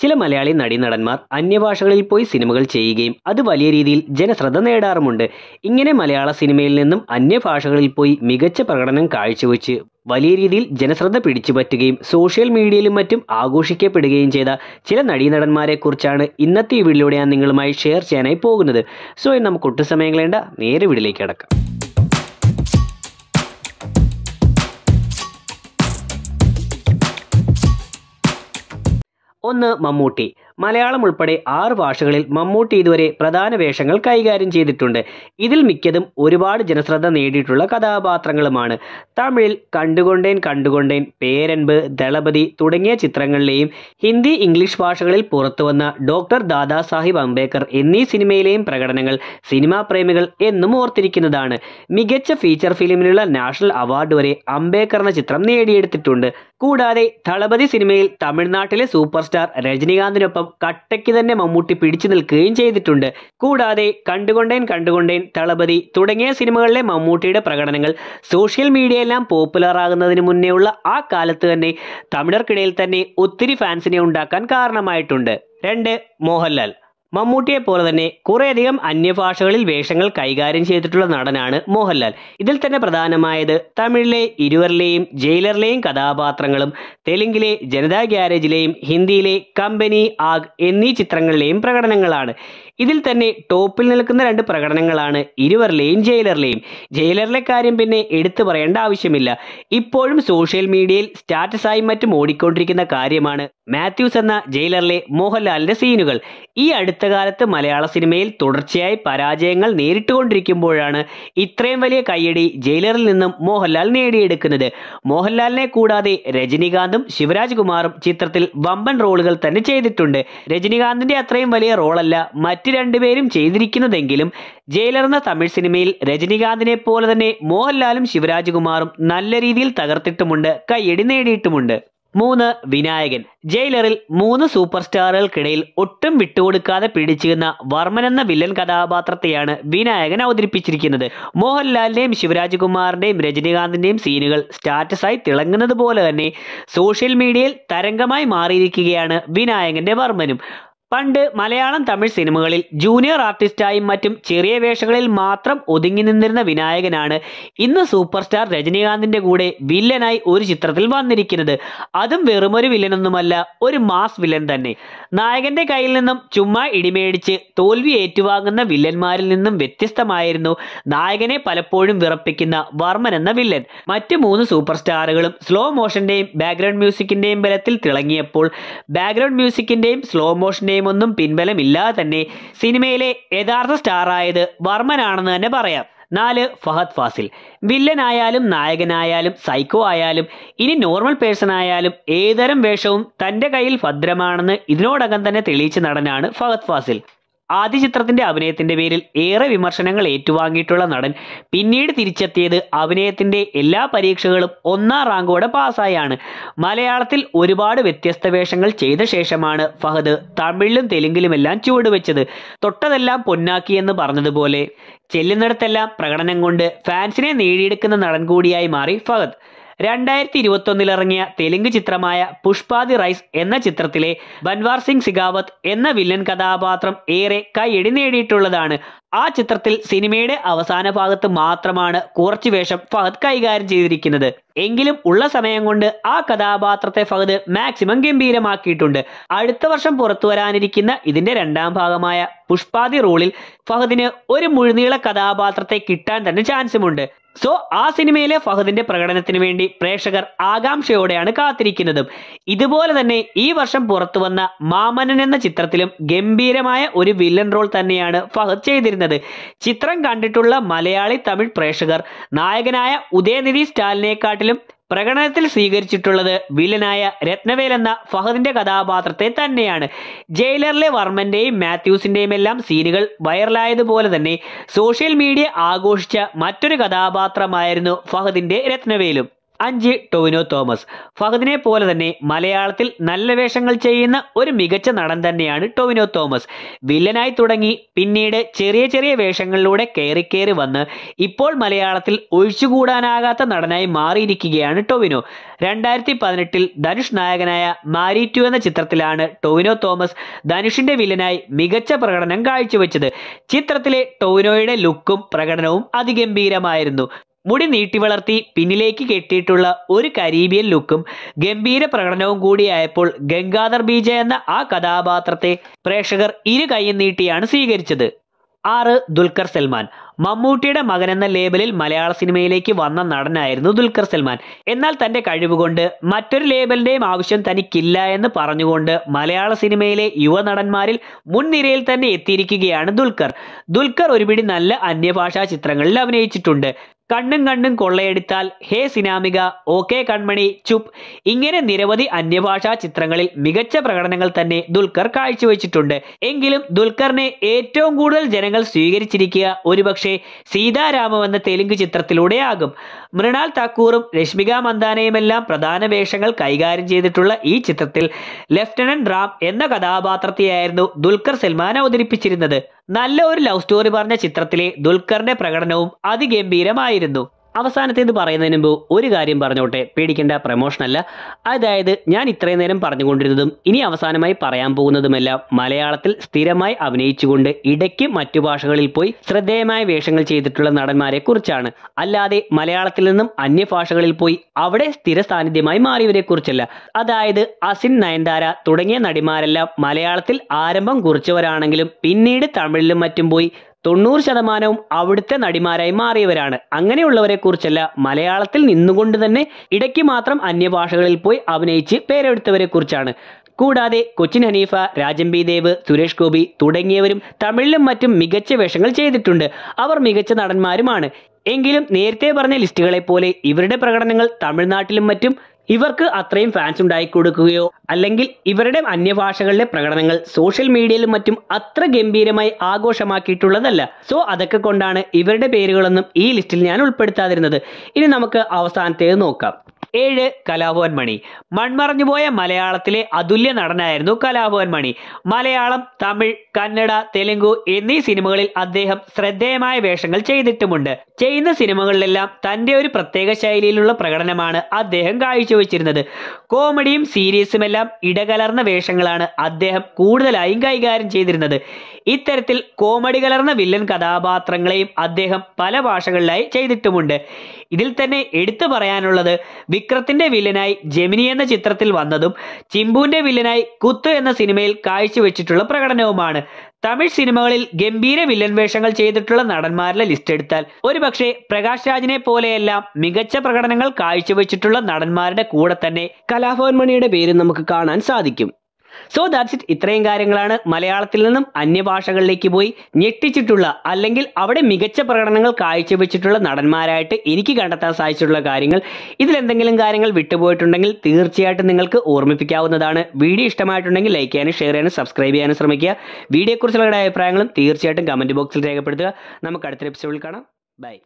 ചില മലയാളി നടീനടന്മാർ അന്യഭാഷകളിൽ പോയി സിനിമകൾ ചെയ്യുകയും അത് വലിയ രീതിയിൽ ജനശ്രദ്ധ നേടാറുമുണ്ട് ഇങ്ങനെ മലയാള സിനിമയിൽ നിന്നും അന്യഭാഷകളിൽ പോയി മികച്ച പ്രകടനം കാഴ്ചവെച്ച് വലിയ രീതിയിൽ ജനശ്രദ്ധ പിടിച്ചുപറ്റുകയും സോഷ്യൽ മീഡിയയിലും മറ്റും ആഘോഷിക്കപ്പെടുകയും ചെയ്ത ചില നടീനടന്മാരെക്കുറിച്ചാണ് ഇന്നത്തെ ഈ വീഡിയോയിലൂടെ ഞാൻ നിങ്ങളുമായി ഷെയർ ചെയ്യാനായി പോകുന്നത് സോ നമുക്ക് ഒട്ടും സമയം കളയേണ്ട നേരെ വീട്ടിലേക്ക് കടക്കാം ഒന്ന് മമ്മൂട്ടി മലയാളം ഉൾപ്പെടെ ആറ് ഭാഷകളിൽ മമ്മൂട്ടി ഇതുവരെ പ്രധാന വേഷങ്ങൾ കൈകാര്യം ചെയ്തിട്ടുണ്ട് ഇതിൽ മിക്കതും ഒരുപാട് ജനശ്രദ്ധ നേടിയിട്ടുള്ള കഥാപാത്രങ്ങളുമാണ് തമിഴിൽ കണ്ടുകൊണ്ടേൻ കണ്ടുകൊണ്ടേൻ പേരൻപ് ദളപതി തുടങ്ങിയ ചിത്രങ്ങളിലെയും ഹിന്ദി ഇംഗ്ലീഷ് ഭാഷകളിൽ പുറത്തുവന്ന ഡോക്ടർ ദാദാസാഹിബ് അംബേദ്കർ എന്നീ സിനിമയിലെയും പ്രകടനങ്ങൾ സിനിമാ പ്രേമികൾ എന്നും ഓർത്തിരിക്കുന്നതാണ് മികച്ച ഫീച്ചർ ഫിലിമിനുള്ള നാഷണൽ അവാർഡ് വരെ അംബേദ്കർ എന്ന ചിത്രം നേടിയെടുത്തിട്ടുണ്ട് കൂടാതെ ദളപതി സിനിമയിൽ തമിഴ്നാട്ടിലെ സൂപ്പർ സ്റ്റാർ രജനികാന്തിനൊപ്പം ഒപ്പം കട്ടയ്ക്ക് തന്നെ മമ്മൂട്ടി പിടിച്ചു നിൽക്കുകയും ചെയ്തിട്ടുണ്ട് കൂടാതെ കണ്ടുകൊണ്ടേൻ കണ്ടുകൊണ്ടേൻ തളപതി തുടങ്ങിയ സിനിമകളിലെ മമ്മൂട്ടിയുടെ പ്രകടനങ്ങൾ സോഷ്യൽ മീഡിയ എല്ലാം പോപ്പുലർ മുന്നേ ഉള്ള ആ കാലത്ത് തന്നെ തമിഴർക്കിടയിൽ തന്നെ ഒത്തിരി ഫാൻസിനെ ഉണ്ടാക്കാൻ കാരണമായിട്ടുണ്ട് രണ്ട് മോഹൻലാൽ മമ്മൂട്ടിയെ പോലെ തന്നെ കുറേയധികം അന്യഭാഷകളിൽ വേഷങ്ങൾ കൈകാര്യം ചെയ്തിട്ടുള്ള നടനാണ് മോഹൻലാൽ ഇതിൽ തന്നെ പ്രധാനമായത് തമിഴിലെ ഇരുവരിലെയും ജയിലറിലെയും കഥാപാത്രങ്ങളും തെലുങ്കിലെ ജനതാ ഗ്യാരേജിലെയും ഹിന്ദിയിലെ കമ്പനി ആഗ് എന്നീ ചിത്രങ്ങളിലെയും പ്രകടനങ്ങളാണ് ഇതിൽ തന്നെ ടോപ്പിൽ നിൽക്കുന്ന രണ്ട് പ്രകടനങ്ങളാണ് ഇരുവരിലെയും ജയിലറിലെയും ജയിലറിലെ കാര്യം പിന്നെ എടുത്തു പറയേണ്ട ആവശ്യമില്ല ഇപ്പോഴും സോഷ്യൽ മീഡിയയിൽ സ്റ്റാറ്റസായി മറ്റും ഓടിക്കൊണ്ടിരിക്കുന്ന കാര്യമാണ് മാത്യൂസ് എന്ന ജയിലറിലെ മോഹൻലാലിന്റെ സീനുകൾ ഈ അടുത്ത കാലത്ത് മലയാള സിനിമയിൽ തുടർച്ചയായി പരാജയങ്ങൾ നേരിട്ടുകൊണ്ടിരിക്കുമ്പോഴാണ് ഇത്രയും വലിയ കയ്യടി ജയിലറിൽ നിന്നും മോഹൻലാൽ നേടിയെടുക്കുന്നത് മോഹൻലാലിനെ കൂടാതെ രജനീകാന്തും ശിവരാജ് കുമാറും ചിത്രത്തിൽ വമ്പൻ റോളുകൾ തന്നെ ചെയ്തിട്ടുണ്ട് രജനീകാന്തിന്റെ അത്രയും വലിയ റോളല്ല മറ്റ് മറ്റ് രണ്ടുപേരും ചെയ്തിരിക്കുന്നതെങ്കിലും ജയിലർന്ന തമിഴ് സിനിമയിൽ രജനികാന്തിനെ പോലെ തന്നെ മോഹൻലാലും ശിവരാജ്കുമാറും നല്ല രീതിയിൽ തകർത്തിട്ടുമുണ്ട് കയ്യടി നേടിയിട്ടുമുണ്ട് മൂന്ന് വിനായകൻ ജയിലറിൽ മൂന്ന് സൂപ്പർ സ്റ്റാറുകൾക്കിടയിൽ ഒട്ടും വിട്ടുകൊടുക്കാതെ പിടിച്ചിരുന്ന വർമ്മൻ എന്ന വില്ലൻ കഥാപാത്രത്തെയാണ് വിനായകൻ അവതരിപ്പിച്ചിരിക്കുന്നത് മോഹൻലാലിന്റെയും ശിവരാജ്കുമാറിന്റെയും രജനീകാന്തിന്റെയും സീനുകൾ സ്റ്റാറ്റസായി തിളങ്ങുന്നത് പോലെ തന്നെ സോഷ്യൽ മീഡിയയിൽ തരംഗമായി മാറിയിരിക്കുകയാണ് വിനായകന്റെ വർമ്മനും പണ്ട് മലയാളം തമിഴ് സിനിമകളിൽ ജൂനിയർ ആർട്ടിസ്റ്റായും മറ്റും ചെറിയ വേഷങ്ങളിൽ മാത്രം ഒതുങ്ങി നിന്നിരുന്ന വിനായകനാണ് ഇന്ന് സൂപ്പർ സ്റ്റാർ രജനീകാന്തിന്റെ കൂടെ വില്ലനായി ഒരു ചിത്രത്തിൽ വന്നിരിക്കുന്നത് അതും വെറുമൊരു വില്ലനൊന്നുമല്ല ഒരു മാസ് വില്ലൻ തന്നെ നായകന്റെ കയ്യിൽ നിന്നും ചുമ്മാ ഇടിമേടിച്ച് തോൽവി ഏറ്റുവാങ്ങുന്ന വില്ലന്മാരിൽ നിന്നും വ്യത്യസ്തമായിരുന്നു നായകനെ പലപ്പോഴും വിറപ്പിക്കുന്ന വർമ്മൻ എന്ന വില്ലൻ മറ്റ് മൂന്ന് സൂപ്പർ സ്റ്റാറുകളും സ്ലോ മോഷന്റെയും ബാക്ക്ഗ്രൗണ്ട് മ്യൂസിക്കിന്റെയും ബലത്തിൽ തിളങ്ങിയപ്പോൾ ബാക്ക്ഗ്രൗണ്ട് മ്യൂസിക്കിന്റെയും സ്ലോ മോഷന്റെയും സിനിമയുമൊന്നും പിൻബലമില്ലാതെ തന്നെ സിനിമയിലെ യഥാർത്ഥ സ്റ്റാറായത് വർമ്മനാണെന്ന് തന്നെ പറയാം നാല് ഫഹദ് ഫാസിൽ വില്ലനായാലും നായകനായാലും സൈക്കോ ആയാലും ഇനി നോർമൽ പേഴ്സൺ ആയാലും ഏതരം വേഷവും തൻ്റെ കയ്യിൽ ഭദ്രമാണെന്ന് ഇതിനോടകം തന്നെ തെളിയിച്ച നടനാണ് ഫഹദ് ഫാസിൽ ആദ്യ ചിത്രത്തിന്റെ അഭിനയത്തിന്റെ പേരിൽ ഏറെ വിമർശനങ്ങൾ ഏറ്റുവാങ്ങിയിട്ടുള്ള നടൻ പിന്നീട് തിരിച്ചെത്തിയത് അഭിനയത്തിന്റെ എല്ലാ പരീക്ഷകളും ഒന്നാം റാങ്കോടെ പാസ്സായാണ് മലയാളത്തിൽ ഒരുപാട് വ്യത്യസ്ത വേഷങ്ങൾ ചെയ്ത ശേഷമാണ് ഫഹദ് തമിഴിലും തെലുങ്കിലുമെല്ലാം ചുവടുവെച്ചത് തൊട്ടതെല്ലാം പൊന്നാക്കി എന്ന് പറഞ്ഞതുപോലെ ചെല്ലുന്നിടത്തെല്ലാം പ്രകടനം കൊണ്ട് ഫാൻസിനെ നേടിയെടുക്കുന്ന നടൻ കൂടിയായി മാറി ഫഹദ് രണ്ടായിരത്തി ഒന്നിൽ ഇറങ്ങിയ തെലുങ്ക് ചിത്രമായ പുഷ്പാദി റൈസ് എന്ന ചിത്രത്തിലെ ബൻവാർ സിംഗ് സിഗാവത്ത് എന്ന വില്ലൻ കഥാപാത്രം ഏറെ കൈയടി നേടിയിട്ടുള്ളതാണ് ആ ചിത്രത്തിൽ സിനിമയുടെ അവസാന ഭാഗത്ത് മാത്രമാണ് കുറച്ചു വേഷം ഫഹദ് കൈകാര്യം ചെയ്തിരിക്കുന്നത് എങ്കിലും ഉള്ള സമയം കൊണ്ട് ആ കഥാപാത്രത്തെ ഫഹദ് മാക്സിമം ഗംഭീരമാക്കിയിട്ടുണ്ട് അടുത്ത വർഷം പുറത്തു വരാനിരിക്കുന്ന ഇതിന്റെ രണ്ടാം ഭാഗമായ പുഷ്പാദി റോളിൽ ഫഹദിന് ഒരു മുഴുനീള കഥാപാത്രത്തെ കിട്ടാൻ തന്നെ ചാൻസുമുണ്ട് സോ ആ സിനിമയിലെ ഫഹദിന്റെ പ്രകടനത്തിന് വേണ്ടി പ്രേക്ഷകർ ആകാംക്ഷയോടെയാണ് കാത്തിരിക്കുന്നതും ഇതുപോലെ തന്നെ ഈ വർഷം പുറത്തു വന്ന മാമനൻ എന്ന ചിത്രത്തിലും ഗംഭീരമായ ഒരു വില്ലൻ റോൾ തന്നെയാണ് ഫഹദ് ചെയ്തിരുന്നത് ചിത്രം കണ്ടിട്ടുള്ള മലയാളി തമിഴ് പ്രേക്ഷകർ നായകനായ ഉദയനിധി സ്റ്റാലിനെക്കാട്ടിലും പ്രകടനത്തിൽ സ്വീകരിച്ചിട്ടുള്ളത് വില്ലനായ രത്നവേൽ എന്ന ഫഹദിന്റെ കഥാപാത്രത്തെ തന്നെയാണ് ജയിലറിലെ വർമ്മന്റെയും മാത്യൂസിന്റെയും എല്ലാം സീനുകൾ വൈറലായതുപോലെ തന്നെ സോഷ്യൽ മീഡിയ ആഘോഷിച്ച മറ്റൊരു കഥാപാത്രമായിരുന്നു ഫഹദിന്റെ രത്നവേലും അഞ്ച് ടൊവിനോ തോമസ് ഫഹദിനെ പോലെ തന്നെ മലയാളത്തിൽ നല്ല വേഷങ്ങൾ ചെയ്യുന്ന ഒരു മികച്ച നടൻ തന്നെയാണ് ടൊവിനോ തോമസ് വില്ലനായി തുടങ്ങി പിന്നീട് ചെറിയ ചെറിയ വേഷങ്ങളിലൂടെ കയറി കയറി വന്ന് ഇപ്പോൾ മലയാളത്തിൽ ഒഴിച്ചുകൂടാനാകാത്ത നടനായി മാറിയിരിക്കുകയാണ് ടൊവിനോ രണ്ടായിരത്തി പതിനെട്ടിൽ ധനുഷ് നായകനായ മാരി ടു എന്ന ചിത്രത്തിലാണ് ടൊവിനോ തോമസ് ധനുഷിന്റെ വില്ലനായി മികച്ച പ്രകടനം കാഴ്ചവെച്ചത് ചിത്രത്തിലെ ടൊവിനോയുടെ ലുക്കും പ്രകടനവും അതിഗംഭീരമായിരുന്നു മുടി നീട്ടി വളർത്തി പിന്നിലേക്ക് കെട്ടിയിട്ടുള്ള ഒരു കരീബിയൻ ലുക്കും ഗംഭീര പ്രകടനവും കൂടിയായപ്പോൾ ഗംഗാധർ ബീജ എന്ന ആ കഥാപാത്രത്തെ പ്രേക്ഷകർ ഇരു കൈയും നീട്ടിയാണ് സ്വീകരിച്ചത് ആറ് ദുൽഖർ സൽമാൻ മമ്മൂട്ടിയുടെ മകൻ എന്ന ലേബലിൽ മലയാള സിനിമയിലേക്ക് വന്ന നടനായിരുന്നു ദുൽഖർ സൽമാൻ എന്നാൽ തന്റെ കഴിവുകൊണ്ട് മറ്റൊരു ലേബലിന്റെയും ആവശ്യം തനിക്കില്ല എന്ന് പറഞ്ഞുകൊണ്ട് മലയാള സിനിമയിലെ യുവനടന്മാരിൽ മുൻനിരയിൽ തന്നെ എത്തിയിരിക്കുകയാണ് ദുൽഖർ ദുൽഖർ ഒരുപിടി നല്ല അന്യഭാഷാ ചിത്രങ്ങളിൽ അഭിനയിച്ചിട്ടുണ്ട് കണ്ണും കണ്ണും കൊള്ളയടിത്താൽ ഹേ സിനാമിക ഓക്കെ കൺമണി ചുപ് ഇങ്ങനെ നിരവധി അന്യഭാഷാ ചിത്രങ്ങളിൽ മികച്ച പ്രകടനങ്ങൾ തന്നെ ദുൽഖർ കാഴ്ചവെച്ചിട്ടുണ്ട് എങ്കിലും ദുൽഖറിനെ ഏറ്റവും കൂടുതൽ ജനങ്ങൾ സ്വീകരിച്ചിരിക്കുക ഒരുപക്ഷെ സീതാരാമം എന്ന തെലുങ്ക് ചിത്രത്തിലൂടെയാകും മൃണാൽ താക്കൂറും രശ്മിക മന്ദാനയുമെല്ലാം പ്രധാന വേഷങ്ങൾ കൈകാര്യം ചെയ്തിട്ടുള്ള ഈ ചിത്രത്തിൽ ലെഫ്റ്റനന്റ് റാം എന്ന കഥാപാത്രത്തെയായിരുന്നു ദുൽഖർ സൽമാൻ അവതരിപ്പിച്ചിരുന്നത് നല്ല ഒരു ലവ് സ്റ്റോറി പറഞ്ഞ ചിത്രത്തിലെ ദുൽഖറിന്റെ പ്രകടനവും അതിഗംഭീരമായി ആയിരുന്നു അവസാനത്തേത് പറയുന്നതിന് മുമ്പ് ഒരു കാര്യം പറഞ്ഞോട്ടെ പേടിക്കേണ്ട പ്രമോഷനല്ല അതായത് ഞാൻ ഇത്രയും നേരം പറഞ്ഞുകൊണ്ടിരുന്നതും ഇനി അവസാനമായി പറയാൻ പോകുന്നതുമെല്ലാം മലയാളത്തിൽ സ്ഥിരമായി അഭിനയിച്ചുകൊണ്ട് ഇടയ്ക്ക് മറ്റു ഭാഷകളിൽ പോയി ശ്രദ്ധേയമായ വേഷങ്ങൾ ചെയ്തിട്ടുള്ള നടന്മാരെ കുറിച്ചാണ് അല്ലാതെ മലയാളത്തിൽ നിന്നും അന്യഭാഷകളിൽ പോയി അവിടെ സ്ഥിര സാന്നിധ്യമായി മാറിയവരെ കുറിച്ചല്ല അതായത് അസിൻ നയൻതാര തുടങ്ങിയ നടിമാരെല്ലാം മലയാളത്തിൽ ആരംഭം കുറിച്ചവരാണെങ്കിലും പിന്നീട് തമിഴിലും മറ്റും പോയി തൊണ്ണൂറ് ശതമാനവും അവിടുത്തെ നടിമാരായി മാറിയവരാണ് അങ്ങനെയുള്ളവരെ കുറിച്ചല്ല മലയാളത്തിൽ നിന്നുകൊണ്ട് തന്നെ ഇടയ്ക്ക് മാത്രം അന്യഭാഷകളിൽ പോയി അഭിനയിച്ച് പേരെടുത്തവരെ കുറിച്ചാണ് കൂടാതെ കൊച്ചിൻ ഹനീഫ രാജംബി ദേവ് സുരേഷ് ഗോപി തുടങ്ങിയവരും തമിഴിലും മറ്റും മികച്ച വേഷങ്ങൾ ചെയ്തിട്ടുണ്ട് അവർ മികച്ച നടന്മാരുമാണ് എങ്കിലും നേരത്തെ പറഞ്ഞ ലിസ്റ്റുകളെ പോലെ ഇവരുടെ പ്രകടനങ്ങൾ തമിഴ്നാട്ടിലും മറ്റും ഇവർക്ക് അത്രയും ഫാൻസ് ഉണ്ടായി കൊടുക്കുകയോ അല്ലെങ്കിൽ ഇവരുടെ അന്യഭാഷകളിലെ പ്രകടനങ്ങൾ സോഷ്യൽ മീഡിയയിലും മറ്റും അത്ര ഗംഭീരമായി ആഘോഷമാക്കിയിട്ടുള്ളതല്ല സോ അതൊക്കെ കൊണ്ടാണ് ഇവരുടെ പേരുകളൊന്നും ഈ ലിസ്റ്റിൽ ഞാൻ ഉൾപ്പെടുത്താതിരുന്നത് ഇനി നമുക്ക് അവസാനത്തേത് നോക്കാം ഏഴ് കലാഭവൻ മണി മൺമറഞ്ഞുപോയ മലയാളത്തിലെ അതുല്യ നടനായിരുന്നു കലാഭവൻ മണി മലയാളം തമിഴ് കന്നഡ തെലുങ്കു എന്നീ സിനിമകളിൽ അദ്ദേഹം ശ്രദ്ധേയമായ വേഷങ്ങൾ ചെയ്തിട്ടുമുണ്ട് ചെയ്യുന്ന സിനിമകളിലെല്ലാം തന്റെ ഒരു പ്രത്യേക ശൈലിയിലുള്ള പ്രകടനമാണ് അദ്ദേഹം കാഴ്ചവെച്ചിരുന്നത് കോമഡിയും സീരീസുമെല്ലാം ഇടകലർന്ന വേഷങ്ങളാണ് അദ്ദേഹം കൂടുതലായും കൈകാര്യം ചെയ്തിരുന്നത് ഇത്തരത്തിൽ കോമഡി കലർന്ന വില്ലൻ കഥാപാത്രങ്ങളെയും അദ്ദേഹം പല ഭാഷകളിലായി ചെയ്തിട്ടുമുണ്ട് ഇതിൽ തന്നെ എടുത്തു പറയാനുള്ളത് വിക്രത്തിന്റെ വില്ലനായി ജെമിനി എന്ന ചിത്രത്തിൽ വന്നതും ചിമ്പുവിന്റെ വില്ലനായി കുത്തു എന്ന സിനിമയിൽ കാഴ്ചവെച്ചിട്ടുള്ള പ്രകടനവുമാണ് തമിഴ് സിനിമകളിൽ ഗംഭീര വില്ലൻ വേഷങ്ങൾ ചെയ്തിട്ടുള്ള നടന്മാരുടെ ലിസ്റ്റ് എടുത്താൽ ഒരുപക്ഷെ പ്രകാശ് രാജിനെ പോലെയെല്ലാം മികച്ച പ്രകടനങ്ങൾ കാഴ്ചവെച്ചിട്ടുള്ള നടന്മാരുടെ കൂടെ തന്നെ കലാഭവൻ മണിയുടെ പേര് നമുക്ക് കാണാൻ സാധിക്കും സോ ദാറ്റ്സ് ഇറ്റ് ഇത്രയും കാര്യങ്ങളാണ് മലയാളത്തിൽ നിന്നും അന്യഭാഷകളിലേക്ക് പോയി ഞെട്ടിച്ചിട്ടുള്ള അല്ലെങ്കിൽ അവിടെ മികച്ച പ്രകടനങ്ങൾ കാഴ്ചവെച്ചിട്ടുള്ള നടന്മാരായിട്ട് എനിക്ക് കണ്ടെത്താൻ സാധിച്ചിട്ടുള്ള കാര്യങ്ങൾ ഇതിലെന്തെങ്കിലും കാര്യങ്ങൾ വിട്ടുപോയിട്ടുണ്ടെങ്കിൽ തീർച്ചയായിട്ടും നിങ്ങൾക്ക് ഓർമ്മിപ്പിക്കാവുന്നതാണ് വീഡിയോ ഇഷ്ടമായിട്ടുണ്ടെങ്കിൽ ലൈക്ക് ചെയ്യാനും ഷെയർ ചെയ്യാനും സബ്സ്ക്രൈബ് ചെയ്യാനും ശ്രമിക്കുക വീഡിയോയെക്കുറിച്ചുള്ള അഭിപ്രായങ്ങളും തീർച്ചയായിട്ടും കമൻറ്റ് ബോക്സിൽ രേഖപ്പെടുത്തുക നമുക്ക് അടുത്ത എപ്പിസോഡിൽ കാണാം ബൈ